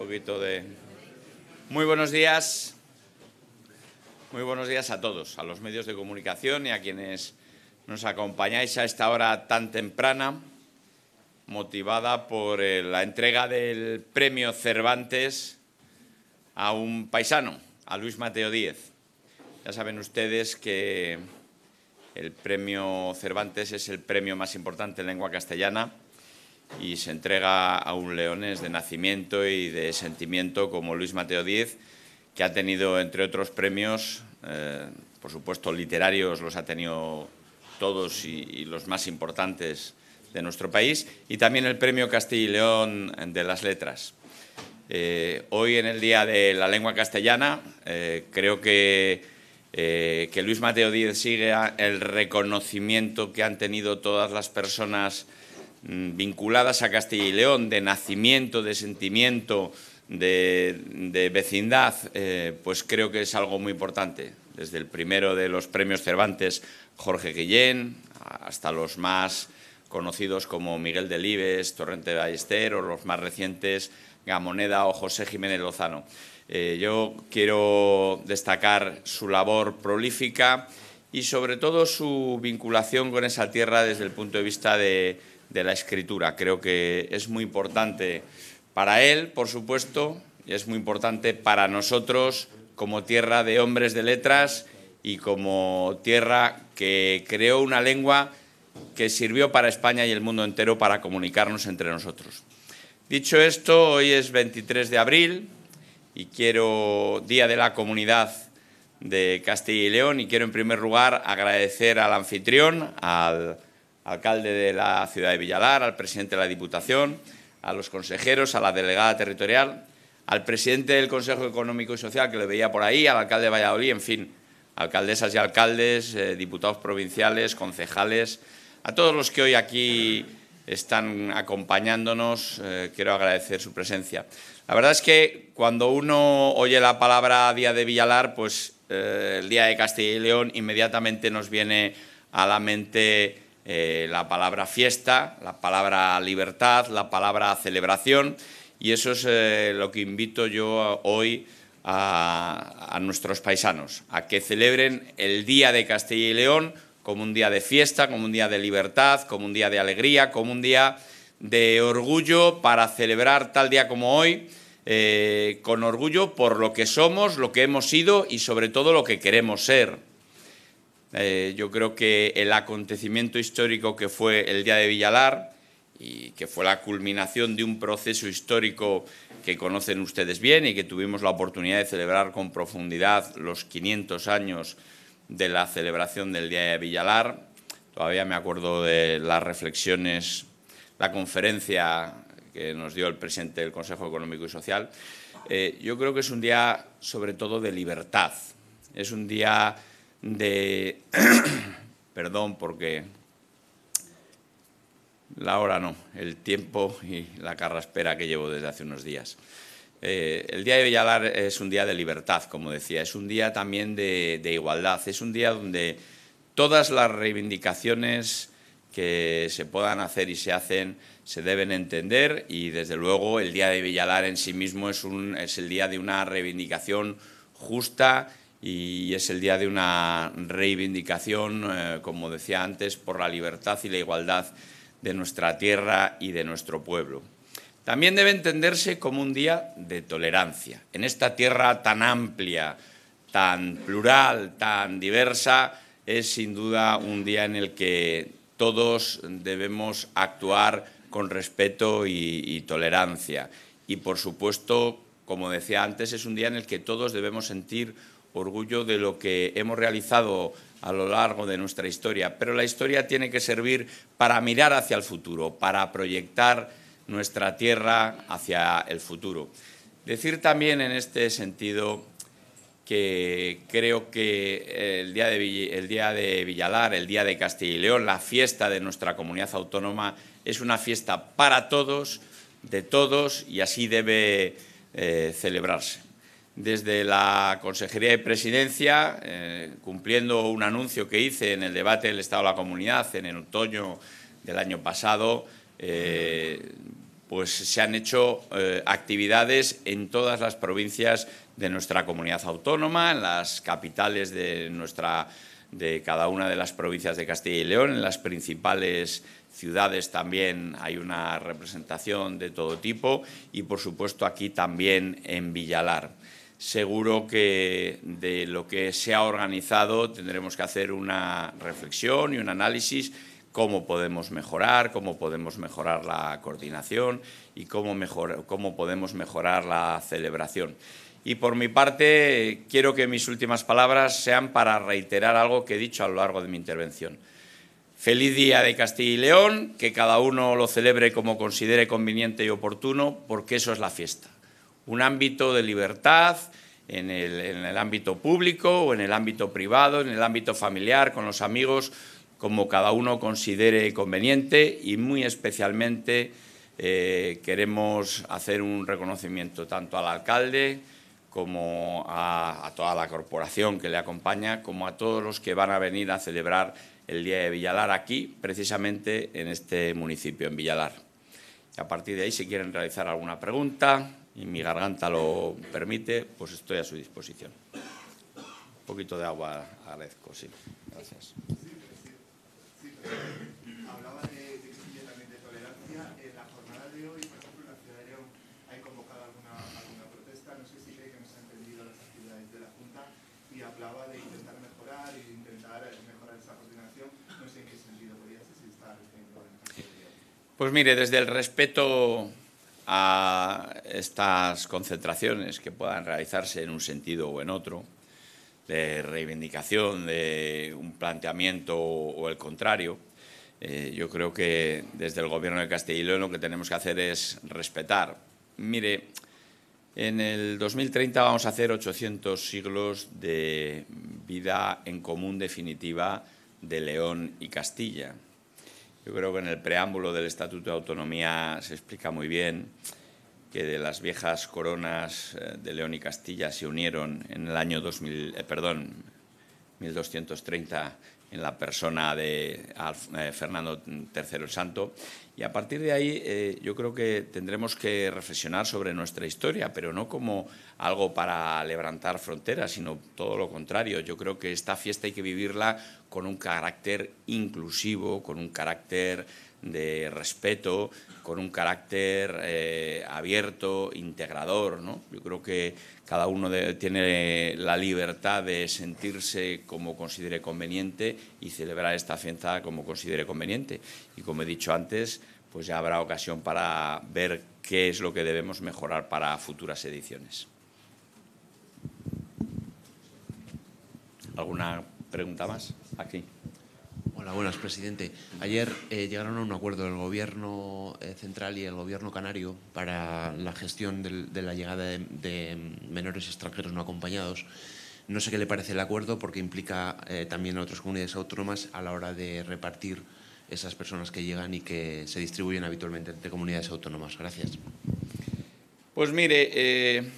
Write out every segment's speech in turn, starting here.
poquito de... Muy buenos días. Muy buenos días a todos, a los medios de comunicación y a quienes nos acompañáis a esta hora tan temprana, motivada por eh, la entrega del premio Cervantes a un paisano, a Luis Mateo Díez. Ya saben ustedes que el premio Cervantes es el premio más importante en lengua castellana y se entrega a un leones de nacimiento y de sentimiento como Luis Mateo Díez, que ha tenido, entre otros premios, eh, por supuesto literarios los ha tenido todos y, los más importantes de nuestro país, y también el Premio Castilla y León de las Letras. Eh, hoy, en el Día de la Lengua Castellana, eh, creo que... que Luis Mateo Díez sigue el reconocimiento que han tenido todas las personas Mm, vinculadas a Castilla y León, de nacimiento, de sentimiento, de, vecindad, eh, pues creo que es algo muy importante. Desde el primero de los premios Cervantes, Jorge Guillén, hasta los más conocidos como Miguel Delibes, Torrente Ballester o los más recientes Gamoneda o José Jiménez Lozano. Eh, yo quiero destacar su labor prolífica y sobre todo su vinculación con esa tierra desde el punto de vista de, de la escritura. Creo que es muy importante para él, por supuesto, y es muy importante para nosotros como tierra de hombres de letras y como tierra que creó una lengua que sirvió para España y el mundo entero para comunicarnos entre nosotros. Dicho esto, hoy es 23 de abril y quiero Día de la Comunidad de Castilla y León y quiero en primer lugar agradecer al anfitrión, al alcalde de la ciudad de Villalar, al presidente de la Diputación, a los consejeros, a la delegada territorial, al presidente del Consejo Económico y Social, que lo veía por ahí, al alcalde de Valladolid, en fin, alcaldesas y alcaldes, eh, diputados provinciales, concejales, a todos los que hoy aquí están acompañándonos, eh, quiero agradecer su presencia. La verdad es que cuando uno oye la palabra Día de Villalar, pues eh, el Día de Castilla y León inmediatamente nos viene a la mente eh, la palabra fiesta, la palabra libertad, la palabra celebración, y eso es eh, lo que invito yo hoy a, nuestros paisanos, a que celebren el Día de Castilla y León como un día de fiesta, como un día de libertad, como un día de alegría, como un día de orgullo para celebrar tal día como hoy, eh, con orgullo por lo que somos, lo que hemos sido y sobre todo lo que queremos ser. Eh, yo creo que el acontecimiento histórico que fue el Día de Villalar y que fue la culminación de un proceso histórico que conocen ustedes bien y que tuvimos la oportunidad de celebrar con profundidad los 500 años de la celebración del Día de Villalar. Todavía me acuerdo de las reflexiones, la conferencia que nos dio el presidente del Consejo Económico y Social. Eh, yo creo que es un día sobre todo de libertad. Es un día de, perdón porque la hora no, el tiempo y la carraspera que llevo desde hace unos días. Eh, el Día de Villalar es un día de libertad, como decía, es un día también de, de igualdad, es un día donde todas las reivindicaciones que se puedan hacer y se hacen se deben entender y desde luego el Día de Villalar en sí mismo es, un, es el día de una reivindicación justa y es el día de una reivindicación, eh, como decía antes, por la libertad y la igualdad de nuestra tierra y de nuestro pueblo. También debe entenderse como un día de tolerancia. En esta tierra tan amplia, tan plural, tan diversa, es sin duda un día en el que todos debemos actuar con respeto y, y tolerancia. Y, por supuesto, como decía antes, es un día en el que todos debemos sentir orgullo de lo que hemos realizado a lo largo de nuestra historia, pero la historia tiene que servir para mirar hacia el futuro, para proyectar nuestra tierra hacia el futuro. Decir también en este sentido que creo que eh, el día, de, Villalar, el día de Castilla y León, la fiesta de nuestra comunidad autónoma es una fiesta para todos, de todos, y así debe eh, celebrarse desde la Consejería de Presidencia, eh, cumpliendo un anuncio que hice en el debate del Estado de la Comunidad en el otoño del año pasado, eh, pues se han hecho eh, actividades en todas las provincias de nuestra comunidad autónoma, en las capitales de cada una de las provincias de Castilla y León, en las principales ciudades también hay una representación de todo tipo y, por supuesto, aquí también en Villalar seguro que de lo que se ha organizado tendremos que hacer una reflexión y un análisis cómo podemos mejorar, cómo podemos mejorar la coordinación y cómo, cómo podemos mejorar la celebración. Y por mi parte, quiero que mis últimas palabras sean para reiterar algo que he dicho a lo largo de mi intervención. Feliz día de Castilla y León, que cada uno lo celebre como considere conveniente y oportuno, porque eso es la fiesta un ámbito de libertad en el, ámbito público o en el ámbito privado, en el ámbito familiar, con los amigos, como cada uno considere conveniente y muy especialmente eh, queremos hacer un reconocimiento tanto al alcalde como a, toda la corporación que le acompaña, como a todos los que van a venir a celebrar el Día de Villalar aquí, precisamente en este municipio, en Villalar. Y a partir de ahí, si quieren realizar alguna pregunta, y mi garganta lo permite, pues estoy a su disposición. Un poquito de agua agradezco, sí. Gracias. Hablaba de, de de tolerancia. En la jornada de hoy, por ejemplo, la ciudad de León hay convocado alguna, protesta. No sé si cree que nos han entendido las actividades de la Junta y hablaba de intentar mejorar y intentar mejorar esa coordinación. No sé en qué sentido podría estar Pues mire, desde el respeto a estas concentraciones que puedan realizarse en un sentido o en otro, de reivindicación de un planteamiento o el contrario, eh, yo creo que desde el Gobierno de Castilla León lo que tenemos que hacer es respetar. Mire, en el 2030 vamos a hacer 800 siglos de vida en común definitiva de León y Castilla. Yo creo que en el preámbulo del Estatuto de Autonomía se explica muy bien que de las viejas coronas eh, de León y Castilla se unieron en el año 2000, eh, perdón, 1230 en la persona de eh, Fernando III el Santo. Y a partir de ahí yo creo que tendremos que reflexionar sobre nuestra historia, pero no como algo para levantar fronteras, sino todo lo contrario. Yo creo que esta fiesta hay que vivirla con un carácter inclusivo, con un carácter de respeto, con un carácter eh, abierto, integrador. ¿no? Yo creo que cada uno tiene la libertad de sentirse como considere conveniente y celebrar esta fiesta como considere conveniente. Y como he dicho antes, pues ya habrá ocasión para ver qué es lo que debemos mejorar para futuras ediciones. ¿Alguna pregunta más? Aquí. Hola, buenas, presidente. Ayer eh, llegaron a un acuerdo el Gobierno eh, central y el Gobierno canario para la gestión de la llegada de, menores extranjeros no acompañados. No sé qué le parece el acuerdo porque implica eh, también a otras comunidades autónomas a la hora de repartir esas personas que llegan y que se distribuyen habitualmente entre comunidades autónomas. Gracias. Pues mire,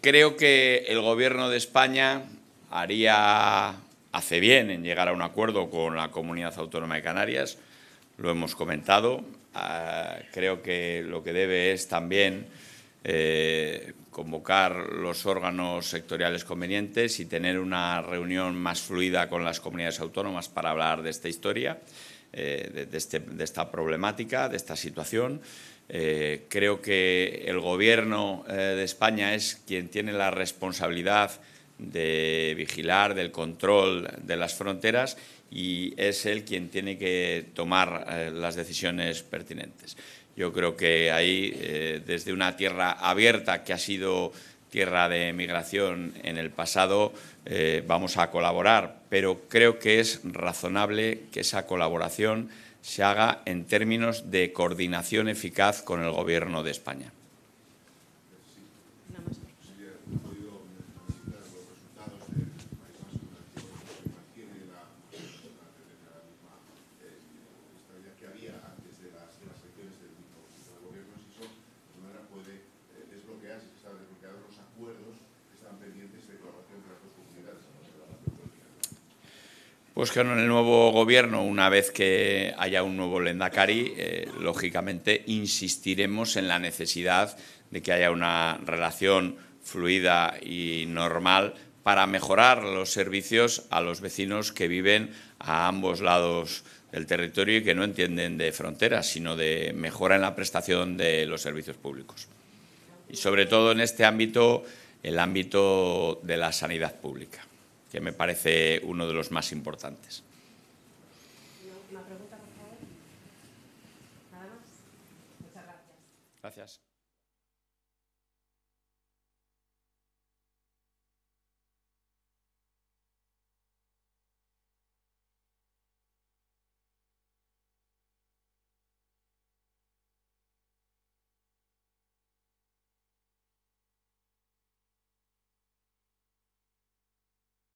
creo que el Gobierno de España haría hace bien en llegar a un acuerdo con la Comunidad Autónoma de Canarias, lo hemos comentado. Ah, creo que lo que debe es también eh, convocar los órganos sectoriales convenientes y tener una reunión más fluida con las comunidades autónomas para hablar de esta historia, eh, este, de, esta problemática, de esta situación. Eh, creo que el Gobierno de España es quien tiene la responsabilidad de vigilar, del control de las fronteras y es él quien tiene que tomar eh, las decisiones pertinentes. Yo creo que ahí, eh, desde una tierra abierta que ha sido tierra de migración en el pasado, eh, vamos a colaborar, pero creo que es razonable que esa colaboración se haga en términos de coordinación eficaz con el Gobierno de España. Pues en el nuevo gobierno, una vez que haya un nuevo Lendakari, eh, lógicamente insistiremos en la necesidad de que haya una relación fluida y normal para mejorar los servicios a los vecinos que viven a ambos lados del territorio y que no entienden de fronteras, sino de mejora en la prestación de los servicios públicos. Y sobre todo en este ámbito, el ámbito de la sanidad pública que me parece uno de los más importantes.